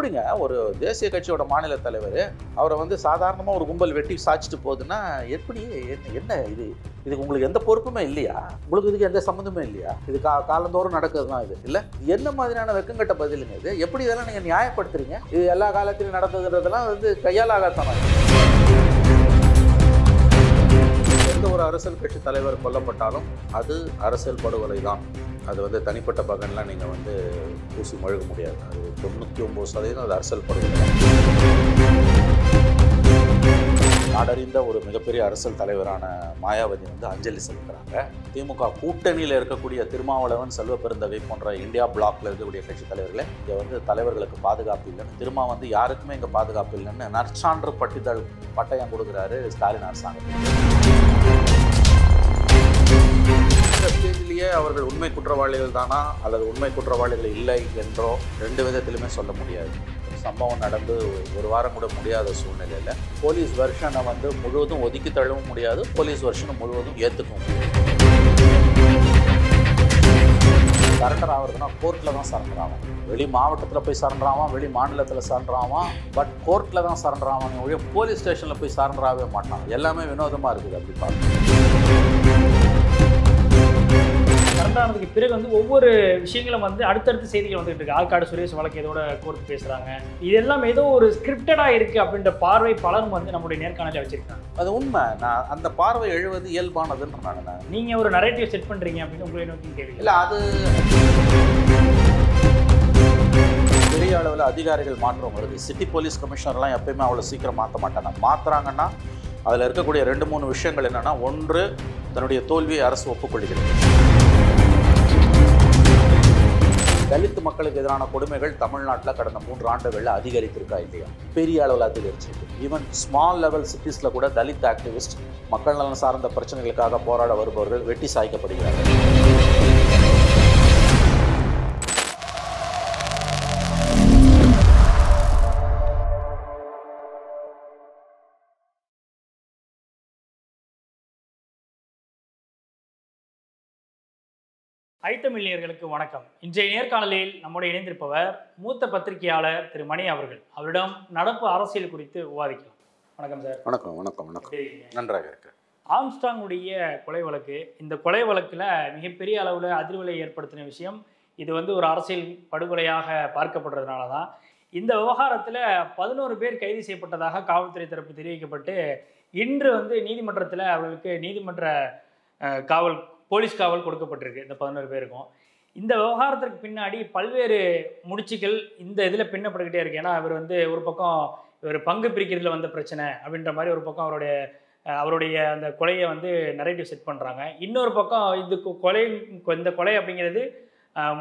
எப்படிங்க ஒரு தேசிய கட்சியோட மாநில தலைவர் அவரை வந்து சாதாரணமாக ஒரு கும்பல் வெட்டி சாய்ச்சிட்டு போகுதுன்னா எப்படி என்ன என்ன இது இதுக்கு உங்களுக்கு எந்த பொறுப்புமே இல்லையா உங்களுக்கு இதுக்கு எந்த சம்மந்தமே இல்லையா இது கா காலந்தோறும் நடக்கிறது தான் இது இல்லை என்ன மாதிரியான வெக்கங்கட்ட பதிலுங்க இது எப்படி இதெல்லாம் நீங்கள் நியாயப்படுத்துறீங்க இது எல்லா காலத்திலையும் நடந்ததுன்றதெல்லாம் வந்து கையால் ஆகாதமாக எந்த ஒரு அரசியல் கட்சி தலைவர் கொல்லப்பட்டாலும் அது அரசியல் படுகொலை தான் அது வந்து தனிப்பட்ட பகன்லாம் நீங்கள் வந்து ஊசி மழுக முடியாது அது தொண்ணூற்றி ஒம்பது சதவீதம் அது அரசல் பருவம் நாடறிந்த ஒரு மிகப்பெரிய அரசியல் தலைவரான மாயாவதி வந்து அஞ்சலி செலுத்துகிறாங்க திமுக கூட்டணியில் இருக்கக்கூடிய திருமாவளவன் செல்வ பெருந்தகை போன்ற இந்தியா பிளாக்ல இருக்கக்கூடிய கட்சி தலைவர்களை இங்கே வந்து தலைவர்களுக்கு பாதுகாப்பு இல்லைன்னு திருமா வந்து யாருக்குமே இங்கே பாதுகாப்பு இல்லைன்னு நற்சான்று பட்டிதழ் பட்டயம் கொடுக்குறாரு ஸ்டாலின் அரசாங்கம் கேட்குற அவர்கள் உண்மை குற்றவாளிகள் தானா அல்லது உண்மை குற்றவாளிகள் இல்லை என்றோ ரெண்டு விதத்திலுமே சொல்ல முடியாது சம்பவம் நடந்து ஒரு வாரம் கூட முடியாத சூழ்நிலையில் போலீஸ் வருஷனை வந்து முழுவதும் ஒதுக்கி தள்ளவும் முடியாது போலீஸ் வருஷனை முழுவதும் ஏற்றுக்க முடியாது சரண்டர் ஆகிறதுனா கோர்ட்டில் தான் சரண்டர் ஆகும் வெளி மாவட்டத்தில் போய் சரண்டர் ஆவான் வெளி மாநிலத்தில் சரண்டர் ஆவான் பட் கோர்ட்டில் தான் சரண்டர் ஒழிய போலீஸ் ஸ்டேஷனில் போய் சரண்டர் ஆகவே மாட்டான் எல்லாமே வினோதமாக இருக்குது அப்படி பார்த்து உண்டானதுக்கு பிறகு வந்து ஒவ்வொரு விஷயங்களும் வந்து அடுத்தடுத்து செய்திகள் வந்துட்டு இருக்கு ஆற்காடு சுரேஷ் வழக்கு இதோட கோர்த்து பேசுறாங்க இது எல்லாமே ஏதோ ஒரு ஸ்கிரிப்டடா இருக்கு அப்படின்ற பார்வை பலரும் வந்து நம்முடைய நேர்காணல வச்சிருக்காங்க அது உண்மை நான் அந்த பார்வை எழுவது இயல்பானதுன்னு நான் நீங்க ஒரு நரேட்டிவ் செட் பண்றீங்க அப்படின்னு உங்களை நோக்கி கேள்வி இல்லை அது பெரிய அளவில் அதிகாரிகள் மாற்றம் வருது சிட்டி போலீஸ் கமிஷனர்லாம் எப்பயுமே அவ்வளோ சீக்கிரம் மாற்ற மாட்டாங்க மாற்றுறாங்கன்னா அதில் இருக்கக்கூடிய ரெண்டு மூணு விஷயங்கள் என்னென்னா ஒன்று தன்னுடைய தோல்வியை அரசு ஒப்புக்கொள்கிறது தலித் மக்களுக்கு எதிரான கொடுமைகள் தமிழ்நாட்டில் கடந்த மூன்று ஆண்டுகளில் அதிகரித்திருக்கா இல்லையா பெரிய அளவில் அதிகரிச்சிருக்கு ஈவன் ஸ்மால் லெவல் சிட்டிஸில் கூட தலித் ஆக்டிவிஸ்ட் மக்கள் நலன் சார்ந்த பிரச்சனைகளுக்காக போராட வருபவர்கள் வெட்டி சாய்க்கப்படுகிறார்கள் ஐட்டமில்லியர்களுக்கு வணக்கம் இன்றைய நேர்காணலில் நம்முடைய இணைந்திருப்பவர் மூத்த பத்திரிகையாளர் திரு மணி அவர்கள் அவரிடம் நடப்பு அரசியல் குறித்து விவாதிக்கலாம் வணக்கம் சார் வணக்கம் வணக்கம் வணக்கம் நன்றாக இருக்கு ஆம்ஸ்டாங்குடைய கொலை வழக்கு இந்த கொலை வழக்கில் மிகப்பெரிய அளவில் அதிர்வலை ஏற்படுத்தின விஷயம் இது வந்து ஒரு அரசியல் படுகொலையாக பார்க்கப்படுறதுனால தான் இந்த விவகாரத்தில் பதினோரு பேர் கைது செய்யப்பட்டதாக காவல்துறை தரப்பு தெரிவிக்கப்பட்டு இன்று வந்து நீதிமன்றத்தில் அவர்களுக்கு நீதிமன்ற காவல் போலீஸ் காவல் கொடுக்கப்பட்டிருக்கு இந்த பதினோரு பேருக்கும் இந்த விவகாரத்திற்கு பின்னாடி பல்வேறு முடிச்சுகள் இந்த இதில் பின்னப்பட்டுக்கிட்டே இருக்கு ஏன்னா அவர் வந்து ஒரு பக்கம் இவர் பங்கு பிரிக்கிறதுல வந்த பிரச்சனை அப்படின்ற மாதிரி ஒரு பக்கம் அவருடைய அவருடைய அந்த கொலையை வந்து நரேட்டிவ் செட் பண்ணுறாங்க இன்னொரு பக்கம் இது கொலை இந்த கொலை அப்படிங்கிறது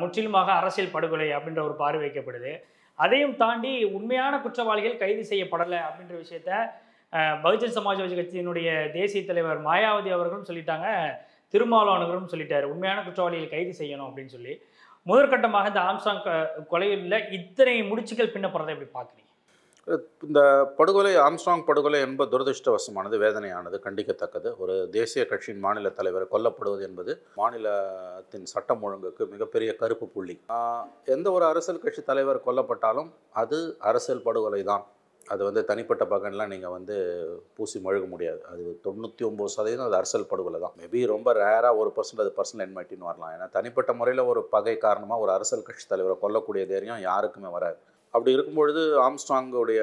முற்றிலுமாக அரசியல் படுகொலை அப்படின்ற ஒரு பார்வை வைக்கப்படுது அதையும் தாண்டி உண்மையான குற்றவாளிகள் கைது செய்யப்படலை அப்படின்ற விஷயத்த பகுஜன் சமாஜ்வாதி கட்சியினுடைய தேசிய தலைவர் மாயாவதி அவர்களும் சொல்லிட்டாங்க திருமாவளவனுகரும் சொல்லிட்டாரு உண்மையான குற்றவாளிகளை கைது செய்யணும் அப்படின்னு சொல்லி முதற்கட்டமாக இந்த ஆம்சாங் கொலையில் இத்தனை முடிச்சுகள் பின்னப்படுறதை எப்படி பார்க்குறீங்க இந்த படுகொலை ஆம்ஸ்ட்ராங் படுகொலை என்பது துரதிருஷ்டவசமானது வேதனையானது கண்டிக்கத்தக்கது ஒரு தேசிய கட்சியின் மாநில தலைவர் கொல்லப்படுவது என்பது மாநிலத்தின் சட்டம் ஒழுங்குக்கு மிகப்பெரிய கருப்பு புள்ளி எந்த ஒரு அரசியல் கட்சி தலைவர் கொல்லப்பட்டாலும் அது அரசியல் படுகொலை தான் அது வந்து தனிப்பட்ட பகன்லாம் நீங்கள் வந்து பூசி மழுக முடியாது அது தொண்ணூற்றி ஒம்பது சதவீதம் அது அரசல் படுகொலை தான் மேபி ரொம்ப ரேராக ஒரு பர்சன்ட் அது பர்சனல் என்மைட்டின்னு வரலாம் ஏன்னா தனிப்பட்ட முறையில் ஒரு பகை காரணமாக ஒரு அரசியல் கட்சி தலைவரை கொல்லக்கூடிய தைரியம் யாருக்குமே வராது அப்படி இருக்கும்பொழுது ஆம்ஸ்ட்ராங்குடைய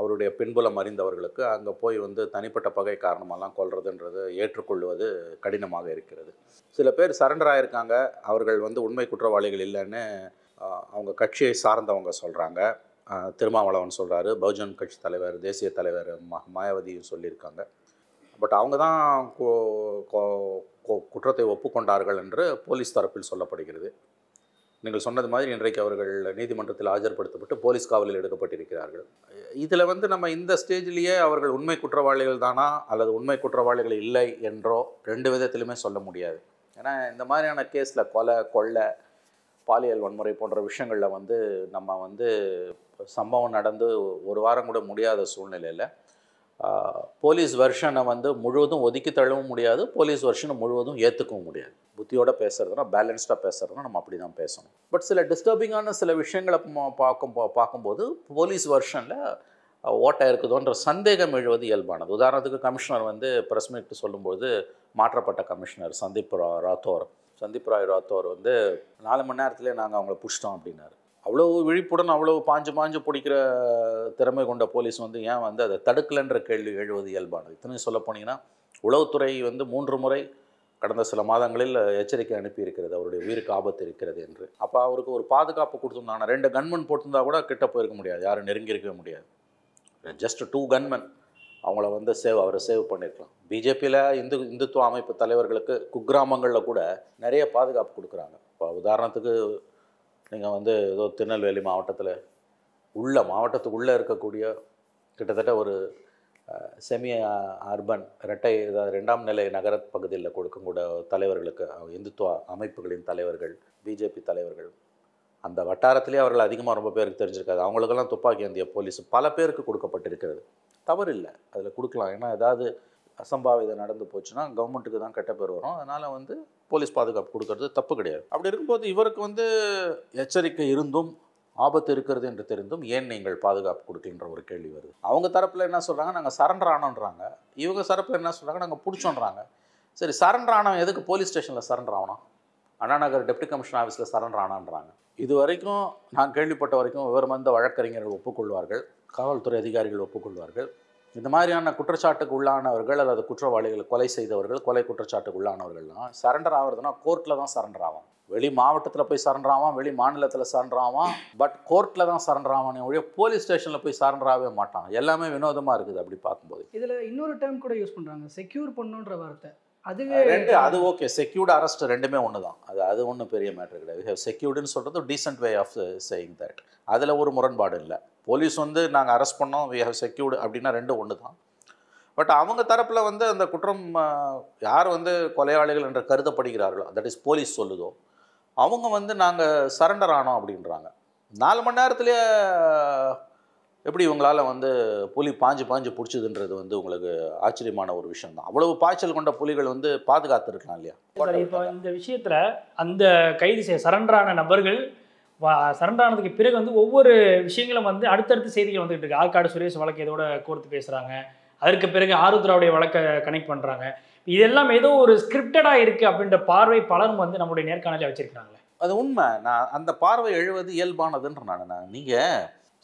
அவருடைய பின்புலம் அறிந்தவர்களுக்கு அங்கே போய் வந்து தனிப்பட்ட பகை காரணமெல்லாம் கொள்றதுன்றது ஏற்றுக்கொள்வது கடினமாக இருக்கிறது சில பேர் சரண்டர் ஆகியிருக்காங்க அவர்கள் வந்து உண்மை குற்றவாளிகள் இல்லைன்னு அவங்க கட்சியை சார்ந்தவங்க சொல்கிறாங்க திருமாவளவன் சொல்கிறாரு பகுஜன் கட்சி தலைவர் தேசிய தலைவர் மாயாவதியும் சொல்லியிருக்காங்க பட் அவங்க தான் குற்றத்தை ஒப்புக்கொண்டார்கள் என்று போலீஸ் தரப்பில் சொல்லப்படுகிறது நீங்கள் சொன்னது மாதிரி இன்றைக்கு அவர்கள் நீதிமன்றத்தில் ஆஜர்படுத்தப்பட்டு போலீஸ் காவலில் எடுக்கப்பட்டிருக்கிறார்கள் இதில் வந்து நம்ம இந்த ஸ்டேஜிலேயே அவர்கள் உண்மை குற்றவாளிகள் தானா அல்லது உண்மை குற்றவாளிகள் இல்லை என்றோ ரெண்டு விதத்திலுமே சொல்ல முடியாது ஏன்னா இந்த மாதிரியான கேஸில் கொலை கொள்ளை பாலியல் வன்முறை போன்ற விஷயங்களில் வந்து நம்ம வந்து சம்பவம் நடந்து ஒரு வாரம் கூட முடியாத சூழ்நிலையில் போலீஸ் வெர்ஷனை வந்து முழுவதும் ஒதுக்கி தள்ளவும் முடியாது போலீஸ் வெர்ஷனை முழுவதும் ஏற்றுக்கவும் முடியாது புத்தியோடு பேசுகிறதுனா பேலன்ஸ்டாக பேசுகிறதுனா நம்ம அப்படி தான் பேசணும் பட் சில டிஸ்டர்பிங்கான சில விஷயங்களை பார்க்கும் பார்க்கும்போது போலீஸ் வெர்ஷனில் ஓட்டை இருக்குதோன்ற சந்தேகம் எழுவது இயல்பானது உதாரணத்துக்கு கமிஷனர் வந்து பிரஸ் மீட் சொல்லும்போது மாற்றப்பட்ட கமிஷனர் சந்தீப் ராத்தோர் சந்தீப் ராய் ராத்தோர் வந்து நாலு மணி நேரத்துலேயே நாங்கள் அவங்கள புஷ்டோம் அப்படின்னாரு அவ்வளோ விழிப்புடன் அவ்வளோ பாஞ்சு பாஞ்சு பிடிக்கிற திறமை கொண்ட போலீஸ் வந்து ஏன் வந்து அதை தடுக்கலைன்ற கேள்வி எழுவது இயல்பானது இத்தனையும் சொல்ல போனீங்கன்னா உளவுத்துறை வந்து மூன்று முறை கடந்த சில மாதங்களில் எச்சரிக்கை அனுப்பியிருக்கிறது அவருடைய உயிருக்கு ஆபத்து இருக்கிறது என்று அப்போ அவருக்கு ஒரு பாதுகாப்பு கொடுத்துருந்தாங்கன்னா ரெண்டு கன்மன் போட்டிருந்தா கூட கிட்ட போயிருக்க முடியாது யாரும் நெருங்கி இருக்கவே முடியாது ஜஸ்ட் டூ கன்மன் அவங்கள வந்து சேவ் அவரை சேவ் பண்ணியிருக்கலாம் பிஜேபியில் இந்து இந்துத்துவ அமைப்பு தலைவர்களுக்கு குக்கிராமங்களில் கூட நிறைய பாதுகாப்பு கொடுக்குறாங்க இப்போ உதாரணத்துக்கு நீங்கள் வந்து ஏதோ திருநெல்வேலி மாவட்டத்தில் உள்ள மாவட்டத்துக்குள்ளே இருக்கக்கூடிய கிட்டத்தட்ட ஒரு செமி அர்பன் இரட்டை ரெண்டாம் நிலை நகர பகுதியில் கூட தலைவர்களுக்கு இந்துத்துவ அமைப்புகளின் தலைவர்கள் பிஜேபி தலைவர்கள் அந்த வட்டாரத்திலே அவர்கள் அதிகமாக ரொம்ப பேருக்கு தெரிஞ்சிருக்காது அவங்களுக்கெல்லாம் துப்பாக்கி ஏந்திய போலீஸ் பல பேருக்கு கொடுக்கப்பட்டிருக்கிறது தவறில்லை அதில் கொடுக்கலாம் ஏன்னா ஏதாவது அசம்பாவிதம் நடந்து போச்சுன்னா கவர்மெண்ட்டுக்கு தான் கெட்ட பேர் வரும் அதனால் வந்து போலீஸ் பாதுகாப்பு கொடுக்கறது தப்பு கிடையாது அப்படி இருக்கும்போது இவருக்கு வந்து எச்சரிக்கை இருந்தும் ஆபத்து இருக்கிறது என்று தெரிந்தும் ஏன் நீங்கள் பாதுகாப்பு கொடுக்கின்ற ஒரு கேள்வி வருது அவங்க தரப்பில் என்ன சொல்கிறாங்க நாங்கள் சரண்டர் ஆனோன்றாங்க இவங்க தரப்பில் என்ன சொல்கிறாங்க நாங்கள் பிடிச்சோன்றாங்க சரி சரண்டர் ஆனவன் எதுக்கு போலீஸ் ஸ்டேஷனில் சரண்டர் ஆகணும் அண்ணா நகர் டெப்டி கமிஷன் ஆஃபீஸில் சரண்டர் ஆனான்றாங்க இது வரைக்கும் நான் கேள்விப்பட்ட வரைக்கும் வந்த வழக்கறிஞர்கள் ஒப்புக்கொள்வார்கள் காவல்துறை அதிகாரிகள் ஒப்புக்கொள்வார்கள் இந்த மாதிரியான குற்றச்சாட்டுக்கு உள்ளானவர்கள் அல்லது குற்றவாளிகள் கொலை செய்தவர்கள் கொலை குற்றச்சாட்டுக்கு உள்ளானவர்கள்லாம் சரண்டர் ஆகிறதுனா கோர்ட்டில் தான் சரண்டர் ஆகும் வெளி மாவட்டத்தில் போய் சரண்டர் ஆவான் வெளி மாநிலத்தில் சரண்டர் ஆவான் பட் கோர்ட்டில் தான் சரண்டர் ஆவானே ஒழிய போலீஸ் ஸ்டேஷனில் போய் சரண்டர் ஆகவே மாட்டான் எல்லாமே வினோதமாக இருக்குது அப்படி பார்க்கும்போது இதில் இன்னொரு டைம் கூட யூஸ் பண்ணுறாங்க செக்யூர் பண்ணுன்ற வார்த்தை அது ரெண்டு அது ஓகே செக்யூர்டு அரெஸ்ட் ரெண்டுமே ஒன்று தான் அது அது ஒன்றும் பெரிய மேட்ரு கிடையாது செக்யூர்டுன்னு சொல்கிறது decent way of saying that அதில் ஒரு முரண்பாடு இல்லை போலீஸ் வந்து நாங்கள் அரெஸ்ட் பண்ணோம் வி ஹவ் செக்யூர்டு அப்படின்னா ரெண்டும் ஒன்று தான் பட் அவங்க தரப்பில் வந்து அந்த குற்றம் யார் வந்து கொலையாளிகள் என்று கருதப்படுகிறார்களோ தட் இஸ் போலீஸ் சொல்லுதோ அவங்க வந்து நாங்கள் சரண்டர் ஆனோம் அப்படின்றாங்க நாலு மணி நேரத்துலேயே எப்படி இவங்களால் வந்து புலி பாஞ்சு பாஞ்சு பிடிச்சதுன்றது வந்து உங்களுக்கு ஆச்சரியமான ஒரு விஷயம் தான் அவ்வளவு பாய்ச்சல் கொண்ட புலிகள் வந்து பாதுகாத்துருக்கலாம் இல்லையா இப்போ இந்த விஷயத்தில் அந்த கைது செய்ய சரண்டரான நபர்கள் சரண்டானதுக்கு பிறகு வந்து ஒவ்வொரு விஷயங்களும் வந்து அடுத்தடுத்த செய்திகள் வந்துகிட்டு இருக்கு ஆற்காடு சுரேஷ் வழக்கு இதோட கோர்த்து பேசுகிறாங்க அதற்கு பிறகு ஆருத்ராவுடைய வழக்கை கனெக்ட் பண்ணுறாங்க இதெல்லாம் ஏதோ ஒரு ஸ்கிரிப்டடாக இருக்குது அப்படின்ற பார்வை பலரும் வந்து நம்முடைய நேர்காணலில் வச்சுருக்கிறாங்களே அது உண்மை நான் அந்த பார்வை எழுவது இயல்பானதுன்ற நான் நீங்கள்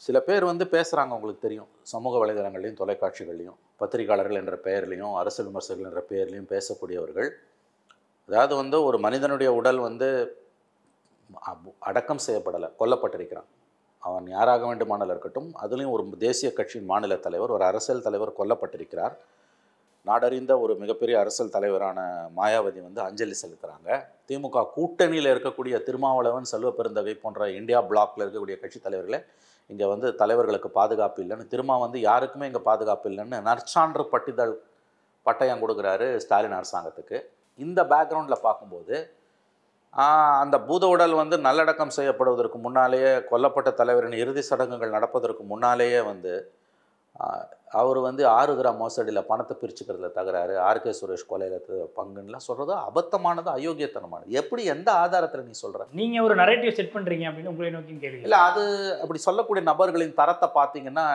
சில பேர் வந்து பேசுகிறாங்க உங்களுக்கு தெரியும் சமூக வலைதளங்கள்லையும் தொலைக்காட்சிகள்லையும் பத்திரிகையாளர்கள் என்ற பெயர்லையும் அரசியல் விமர்சகர்கள் என்ற பெயர்லையும் பேசக்கூடியவர்கள் அதாவது வந்து ஒரு மனிதனுடைய உடல் வந்து அடக்கம் செய்யப்படலை கொல்லப்பட்டிருக்கிறான் அவன் யாராக வேண்டுமானால் இருக்கட்டும் அதுலேயும் ஒரு தேசிய கட்சியின் மாநில தலைவர் ஒரு அரசியல் தலைவர் கொல்லப்பட்டிருக்கிறார் நாடறிந்த ஒரு மிகப்பெரிய அரசியல் தலைவரான மாயாவதி வந்து அஞ்சலி செலுத்துகிறாங்க திமுக கூட்டணியில் இருக்கக்கூடிய திருமாவளவன் செல்வ பெருந்தகை போன்ற இந்தியா பிளாக்ல இருக்கக்கூடிய கட்சித் தலைவர்களை இங்கே வந்து தலைவர்களுக்கு பாதுகாப்பு இல்லைன்னு திரும்ப வந்து யாருக்குமே இங்கே பாதுகாப்பு இல்லைன்னு நற்சான்று பட்டிதழ் பட்டயம் கொடுக்குறாரு ஸ்டாலின் அரசாங்கத்துக்கு இந்த பேக்ரவுண்டில் பார்க்கும்போது அந்த பூத உடல் வந்து நல்லடக்கம் செய்யப்படுவதற்கு முன்னாலேயே கொல்லப்பட்ட தலைவரின் இறுதி சடங்குகள் நடப்பதற்கு முன்னாலேயே வந்து அவர் வந்து ஆறு கிராம் மோசடியில் பணத்தை பிரிச்சுக்கிறதுல தகராறு ஆர்கே சுரேஷ் கொலையில் பங்குன்னுலாம் சொல்கிறது அபத்தமானது அயோக்கியத்தனமானது எப்படி எந்த ஆதாரத்தில் நீ சொல்கிற நீங்கள் ஒரு நரேட்டிவ் செட் பண்ணுறீங்க அப்படின்னு உங்களை நோக்கி கேள்வி இல்லை அது அப்படி சொல்லக்கூடிய நபர்களின் தரத்தை பார்த்தீங்கன்னா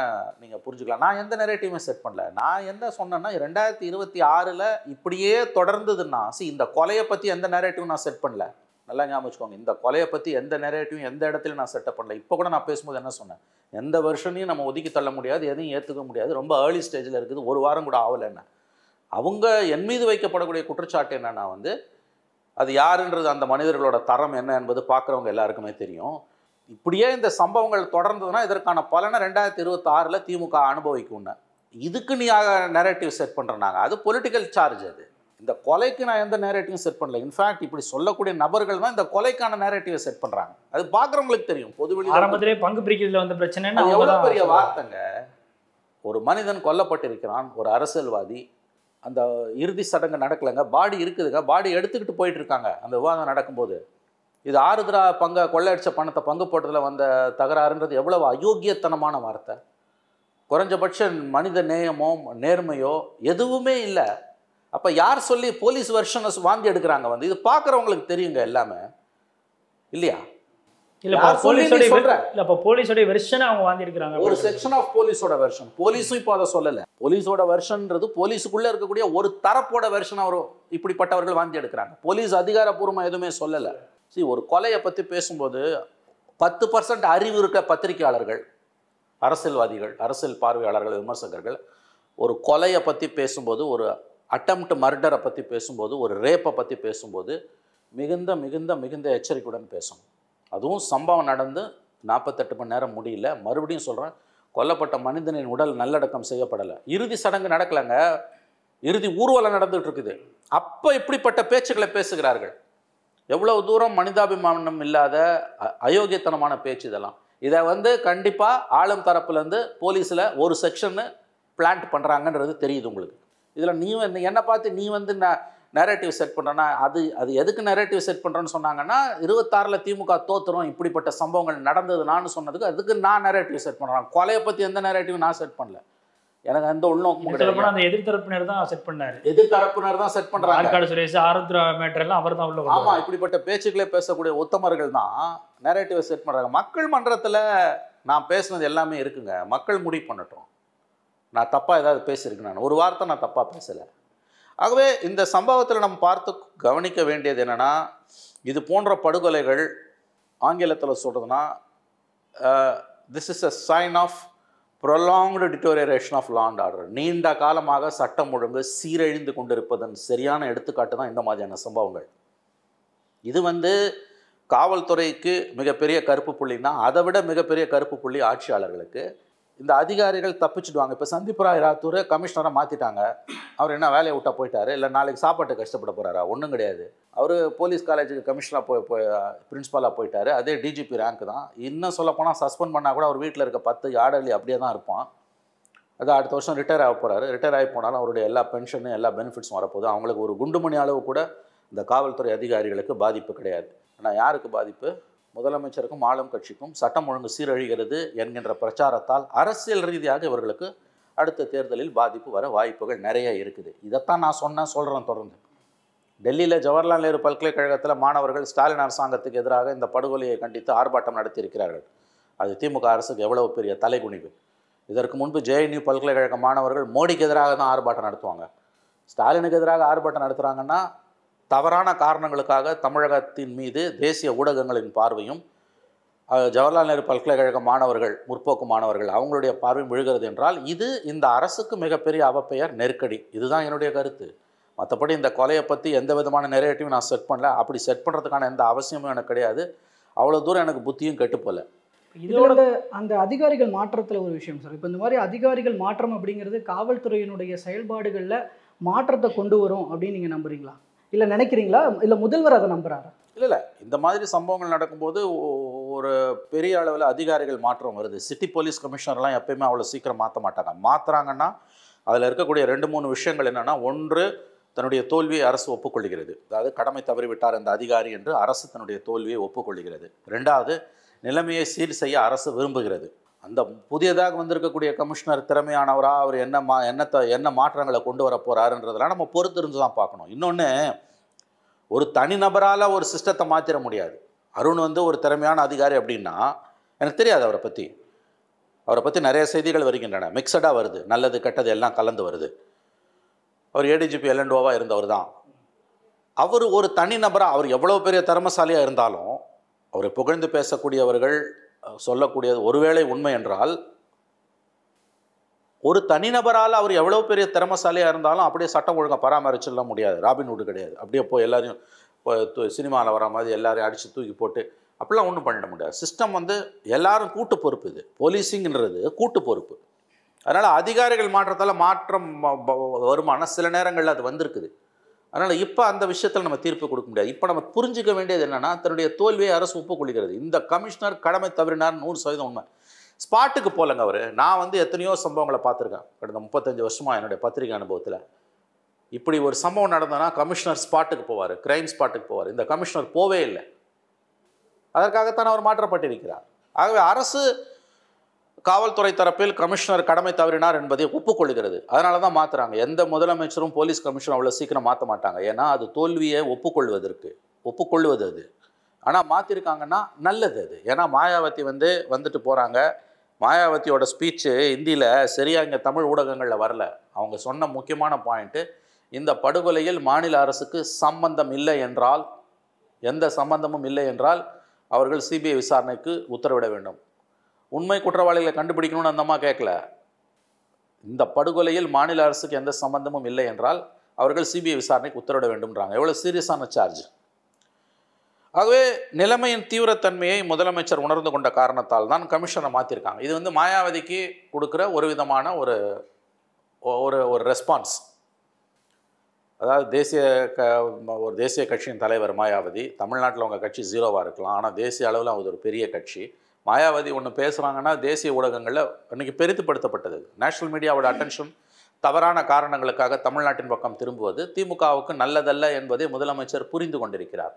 நீங்கள் புரிஞ்சுக்கலாம் நான் எந்த நெரேட்டிவுமே செட் பண்ணல நான் என்ன சொன்னேன்னா ரெண்டாயிரத்தி இருபத்தி ஆறில் இப்படியே தொடர்ந்ததுன்னா சி இந்த கொலையை பற்றி எந்த நரேட்டிவ் நான் செட் பண்ணல நல்லா ஞாபகம் வச்சுக்கோங்க இந்த கொலையை பற்றி எந்த நேரேட்டிவும் எந்த இடத்துலையும் நான் செட்டப் பண்ணல இப்போ கூட நான் பேசும்போது என்ன சொன்னேன் எந்த வருஷனையும் நம்ம ஒதுக்கி தள்ள முடியாது எதையும் ஏற்றுக்க முடியாது ரொம்ப ஏர்லி ஸ்டேஜில் இருக்குது ஒரு வாரம் கூட ஆகலை என்ன அவங்க என் மீது வைக்கப்படக்கூடிய குற்றச்சாட்டு என்னென்னா வந்து அது யாருன்றது அந்த மனிதர்களோட தரம் என்ன என்பது பார்க்குறவங்க எல்லாருக்குமே தெரியும் இப்படியே இந்த சம்பவங்கள் தொடர்ந்ததுன்னா இதற்கான பலனை ரெண்டாயிரத்தி இருபத்தி ஆறில் திமுக அனுபவிக்கும் இதுக்கு நீ நேரேட்டிவ் செட் பண்ணுறனாங்க அது பொலிட்டிக்கல் சார்ஜ் அது இந்த கொலைக்கு நான் எந்த நேரேட்டிவும் செட் பண்ணல இன்ஃபேக்ட் இப்படி சொல்லக்கூடிய நபர்கள் தான் இந்த கொலைக்கான நேரேட்டிவை செட் பண்ணுறாங்க அது பார்க்குறவங்களுக்கு தெரியும் பொதுவெளி ஆரம்பத்திலே பங்கு பிரிக்கிறதுல வந்த பிரச்சனை எவ்வளோ பெரிய வார்த்தைங்க ஒரு மனிதன் கொல்லப்பட்டிருக்கிறான் ஒரு அரசியல்வாதி அந்த இறுதி சடங்கு நடக்கலைங்க பாடி இருக்குதுங்க பாடி எடுத்துக்கிட்டு போயிட்டு இருக்காங்க அந்த விவாதம் நடக்கும்போது இது ஆறுதரா பங்கை கொள்ளையடிச்ச பணத்தை பங்கு போட்டதில் வந்த தகராறுன்றது எவ்வளவு அயோக்கியத்தனமான வார்த்தை குறைஞ்சபட்ச மனித நேயமோ நேர்மையோ எதுவுமே இல்லை அப்போ யார் சொல்லி போலீஸ் வருஷன் வாந்தி எடுக்கிறாங்க வந்து இது பார்க்குறவங்களுக்கு தெரியுங்க எல்லாமே இல்லையா ஒரு செக்ஷன் ஆஃப் போலீஸோட வெர்ஷன் போலீஸும் இப்போ சொல்லல போலீஸோட வெர்ஷன்ன்றது இருக்கக்கூடிய ஒரு தரப்போட வெர்ஷன் இப்படிப்பட்டவர்கள் வாந்தி எடுக்கிறாங்க போலீஸ் எதுவுமே சரி ஒரு கொலையை பத்தி பேசும்போது பத்து பர்சன்ட் அறிவு இருக்க பத்திரிகையாளர்கள் அரசியல்வாதிகள் அரசியல் பார்வையாளர்கள் விமர்சகர்கள் ஒரு கொலையை பத்தி பேசும்போது ஒரு அட்டம்ப்ட் மர்டரை பற்றி பேசும்போது ஒரு ரேப்பை பற்றி பேசும்போது மிகுந்த மிகுந்த மிகுந்த எச்சரிக்கையுடன் பேசணும் அதுவும் சம்பவம் நடந்து நாற்பத்தெட்டு மணி நேரம் முடியல மறுபடியும் சொல்கிறேன் கொல்லப்பட்ட மனிதனின் உடல் நல்லடக்கம் செய்யப்படலை இறுதி சடங்கு நடக்கலைங்க இறுதி ஊர்வலம் நடந்துகிட்டு இருக்குது அப்போ இப்படிப்பட்ட பேச்சுக்களை பேசுகிறார்கள் எவ்வளவு தூரம் மனிதாபிமானம் இல்லாத அயோக்கியத்தனமான பேச்சு இதெல்லாம் இதை வந்து கண்டிப்பாக ஆளும் தரப்புலேருந்து போலீஸில் ஒரு செக்ஷன்னு பிளான்ட் பண்ணுறாங்கன்றது தெரியுது உங்களுக்கு இதில் நீ வந்து என்னை பார்த்து நீ வந்து நான் நேரேட்டிவ் செட் பண்ணுறேன்னா அது அது எதுக்கு நேரேட்டிவ் செட் பண்ணுறேன்னு சொன்னாங்கன்னா இருபத்தாறில் திமுக தோத்துரும் இப்படிப்பட்ட சம்பவங்கள் நடந்ததுனான்னு சொன்னதுக்கு அதுக்கு நான் நேரேட்டிவ் செட் பண்ணுறேன் கொலையை பற்றி எந்த நேரேட்டிவ் நான் செட் பண்ணல எனக்கு அந்த உள்நோக்கம் அந்த எதிர்த்தரப்பினர் தான் செட் பண்ணார் எதிர்த்தரப்பினர் தான் செட் பண்ணுறாரு சுரேஷ் ஆருத்ரா மேட்டர்லாம் அவர் தான் உள்ள ஆமாம் இப்படிப்பட்ட பேச்சுக்களே பேசக்கூடிய உத்தமர்கள் தான் நேரேட்டிவை செட் பண்ணுறாங்க மக்கள் மன்றத்தில் நான் பேசுனது எல்லாமே இருக்குங்க மக்கள் முடிவு பண்ணட்டும் நான் தப்பாக ஏதாவது பேசியிருக்கேன் நான் ஒரு வார்த்தை நான் தப்பாக பேசலை ஆகவே இந்த சம்பவத்தில் நம்ம பார்த்து கவனிக்க வேண்டியது என்னென்னா இது போன்ற படுகொலைகள் ஆங்கிலத்தில் சொல்கிறதுனா this is a sign of prolonged deterioration of law and order நீண்ட காலமாக சட்டம் ஒழுங்கு சீரழிந்து கொண்டிருப்பதன் சரியான எடுத்துக்காட்டு தான் இந்த மாதிரியான சம்பவங்கள் இது வந்து காவல்துறைக்கு மிகப்பெரிய கருப்பு புள்ளின்னா அதை விட மிகப்பெரிய கருப்பு புள்ளி ஆட்சியாளர்களுக்கு இந்த அதிகாரிகள் தப்பிச்சுடுவாங்க இப்போ சந்தீப் ராய் ராத்தூர் கமிஷனரை மாற்றிட்டாங்க அவர் என்ன வேலையை விட்டா போயிட்டார் இல்லை நாளைக்கு சாப்பாட்டு கஷ்டப்பட போகிறாரா ஒன்றும் கிடையாது அவர் போலீஸ் காலேஜுக்கு கமிஷனாக போய் போய் பிரின்ஸ்பாலாக போயிட்டார் அதே டிஜிபி ரேங்க் தான் இன்னும் சொல்லப்போனால் சஸ்பெண்ட் பண்ணால் கூட அவர் வீட்டில் இருக்க பத்து ஆடலி அப்படியே தான் இருப்பான் அது அடுத்த வருஷம் ரிட்டையர் ஆக போகிறாரு ரிட்டையர் ஆகி போனாலும் அவருடைய எல்லா பென்ஷனு எல்லா பெனிஃபிட்ஸும் வரப்போகுது அவங்களுக்கு ஒரு குண்டுமணி அளவு கூட இந்த காவல்துறை அதிகாரிகளுக்கு பாதிப்பு கிடையாது ஆனால் யாருக்கு பாதிப்பு முதலமைச்சருக்கும் ஆளும் கட்சிக்கும் சட்டம் ஒழுங்கு சீரழிகிறது என்கின்ற பிரச்சாரத்தால் அரசியல் ரீதியாக இவர்களுக்கு அடுத்த தேர்தலில் பாதிப்பு வர வாய்ப்புகள் நிறைய இருக்குது இதைத்தான் நான் சொன்ன சொல்கிறேன் தொடர்ந்து டெல்லியில் ஜவஹர்லால் நேரு பல்கலைக்கழகத்தில் மாணவர்கள் ஸ்டாலின் அரசாங்கத்துக்கு எதிராக இந்த படுகொலையை கண்டித்து ஆர்ப்பாட்டம் நடத்தியிருக்கிறார்கள் அது திமுக அரசுக்கு எவ்வளவு பெரிய தலைகுனிவு இதற்கு முன்பு ஜேஎன்யூ பல்கலைக்கழக மாணவர்கள் மோடிக்கு எதிராக தான் ஆர்ப்பாட்டம் நடத்துவாங்க ஸ்டாலினுக்கு எதிராக ஆர்ப்பாட்டம் நடத்துகிறாங்கன்னா தவறான காரணங்களுக்காக தமிழகத்தின் மீது தேசிய ஊடகங்களின் பார்வையும் ஜவஹர்லால் நேரு பல்கலைக்கழக மாணவர்கள் முற்போக்கு மாணவர்கள் அவங்களுடைய பார்வையும் விழுகிறது என்றால் இது இந்த அரசுக்கு மிகப்பெரிய அவப்பெயர் நெருக்கடி இதுதான் என்னுடைய கருத்து மற்றபடி இந்த கொலையை பற்றி எந்த விதமான நெரேட்டிவும் நான் செட் பண்ணல அப்படி செட் பண்ணுறதுக்கான எந்த அவசியமும் எனக்கு கிடையாது அவ்வளோ தூரம் எனக்கு புத்தியும் கெட்டுப்போல இதோட அந்த அதிகாரிகள் மாற்றத்தில் ஒரு விஷயம் சார் இப்போ இந்த மாதிரி அதிகாரிகள் மாற்றம் அப்படிங்கிறது காவல்துறையினுடைய செயல்பாடுகளில் மாற்றத்தை கொண்டு வரும் அப்படின்னு நீங்கள் நம்புறீங்களா இல்லை நினைக்கிறீங்களா இல்லை முதல்வர் அதை நம்புறாரு இல்லை இல்லை இந்த மாதிரி சம்பவங்கள் நடக்கும்போது ஒரு பெரிய அளவில் அதிகாரிகள் மாற்றம் வருது சிட்டி போலீஸ் கமிஷனர்லாம் எப்பயுமே அவ்வளோ சீக்கிரம் மாற்ற மாட்டாங்க மாற்றுறாங்கன்னா அதில் இருக்கக்கூடிய ரெண்டு மூணு விஷயங்கள் என்னென்னா ஒன்று தன்னுடைய தோல்வியை அரசு ஒப்புக்கொள்கிறது அதாவது கடமை தவறிவிட்டார் அந்த அதிகாரி என்று அரசு தன்னுடைய தோல்வியை ஒப்புக்கொள்கிறது ரெண்டாவது நிலைமையை சீர் செய்ய அரசு விரும்புகிறது அந்த புதியதாக வந்திருக்கக்கூடிய கமிஷனர் திறமையானவரா அவர் என்ன மா என்னத்தை என்ன மாற்றங்களை கொண்டு வர போகிறாருன்றதெல்லாம் நம்ம பொறுத்து இருந்து தான் பார்க்கணும் இன்னொன்று ஒரு தனிநபரால் ஒரு சிஸ்டத்தை மாற்றிட முடியாது அருண் வந்து ஒரு திறமையான அதிகாரி அப்படின்னா எனக்கு தெரியாது அவரை பற்றி அவரை பற்றி நிறைய செய்திகள் வருகின்றன மிக்சடாக வருது நல்லது கெட்டது எல்லாம் கலந்து வருது அவர் ஏடிஜிபி எல்என்டோவாக இருந்தவர் தான் அவர் ஒரு தனிநபராக அவர் எவ்வளோ பெரிய திறமசாலியாக இருந்தாலும் அவரை புகழ்ந்து பேசக்கூடியவர்கள் சொல்லக்கூடியது ஒருவேளை உண்மை என்றால் ஒரு தனிநபரால் அவர் எவ்வளோ பெரிய திறமசாலியாக இருந்தாலும் அப்படியே சட்டம் ஒழுங்காக பராமரிச்சிடலாம் முடியாது ராபின்ஹுட் கிடையாது அப்படியே போய் எல்லாரையும் சினிமாவில் வர மாதிரி எல்லாரையும் அடித்து தூக்கி போட்டு அப்படிலாம் ஒன்றும் பண்ணிட முடியாது சிஸ்டம் வந்து எல்லாரும் கூட்டு பொறுப்பு இது போலீஸிங்கிறது கூட்டு பொறுப்பு அதனால் அதிகாரிகள் மாற்றத்தால் மாற்றம் வருமானம் சில நேரங்களில் அது வந்திருக்குது அதனால் இப்போ அந்த விஷயத்தில் நம்ம தீர்ப்பு கொடுக்க முடியாது இப்போ நம்ம புரிஞ்சிக்க வேண்டியது என்னென்னா தன்னுடைய தோல்வியை அரசு ஒப்புக்கொள்கிறது இந்த கமிஷனர் கடமை தவறினார் நூறு சதவீதம் உண்மை ஸ்பாட்டுக்கு போலங்க அவர் நான் வந்து எத்தனையோ சம்பவங்களை பார்த்துருக்கேன் கடந்த முப்பத்தஞ்சு வருஷமாக என்னுடைய பத்திரிகை அனுபவத்தில் இப்படி ஒரு சம்பவம் நடந்தனா கமிஷனர் ஸ்பாட்டுக்கு போவார் கிரைம் ஸ்பாட்டுக்கு போவார் இந்த கமிஷனர் போவே இல்லை அதற்காகத்தான் அவர் மாற்றப்பட்டிருக்கிறார் ஆகவே அரசு காவல்துறை தரப்பில் கமிஷனர் கடமை தவறினார் என்பதை ஒப்புக்கொள்கிறது அதனால தான் மாற்றுறாங்க எந்த முதலமைச்சரும் போலீஸ் கமிஷன் அவ்வளோ சீக்கிரம் மாற்ற மாட்டாங்க ஏன்னா அது தோல்வியை ஒப்புக்கொள்வதற்கு ஒப்புக்கொள்வது அது ஆனால் மாற்றிருக்காங்கன்னா நல்லது அது ஏன்னா மாயாவதி வந்து வந்துட்டு போகிறாங்க மாயாவதியோட ஸ்பீச்சு இந்தியில் சரியாக இங்கே தமிழ் ஊடகங்களில் வரல அவங்க சொன்ன முக்கியமான பாயிண்ட்டு இந்த படுகொலையில் மாநில அரசுக்கு சம்பந்தம் இல்லை என்றால் எந்த சம்பந்தமும் இல்லை என்றால் அவர்கள் சிபிஐ விசாரணைக்கு உத்தரவிட வேண்டும் உண்மை குற்றவாளிகளை கண்டுபிடிக்கணும்னு அந்தம்மா கேட்கல இந்த படுகொலையில் மாநில அரசுக்கு எந்த சம்பந்தமும் இல்லை என்றால் அவர்கள் சிபிஐ விசாரணைக்கு உத்தரவிட வேண்டும்ன்றாங்க எவ்வளோ சீரியஸான சார்ஜ் ஆகவே நிலைமையின் தீவிரத்தன்மையை முதலமைச்சர் உணர்ந்து கொண்ட காரணத்தால் தான் கமிஷனை மாற்றிருக்காங்க இது வந்து மாயாவதிக்கு கொடுக்குற ஒரு விதமான ஒரு ஒரு ஒரு ரெஸ்பான்ஸ் அதாவது தேசிய க ஒரு தேசிய கட்சியின் தலைவர் மாயாவதி தமிழ்நாட்டில் உங்கள் கட்சி ஜீரோவாக இருக்கலாம் ஆனால் தேசிய அளவில் அவங்க ஒரு பெரிய கட்சி மாயாவதி ஒன்று பேசுகிறாங்கன்னா தேசிய ஊடகங்களில் இன்றைக்கி பெருத்துப்படுத்தப்பட்டது நேஷனல் மீடியாவோட அட்டென்ஷன் தவறான காரணங்களுக்காக தமிழ்நாட்டின் பக்கம் திரும்புவது திமுகவுக்கு நல்லதல்ல என்பதை முதலமைச்சர் புரிந்து கொண்டிருக்கிறார்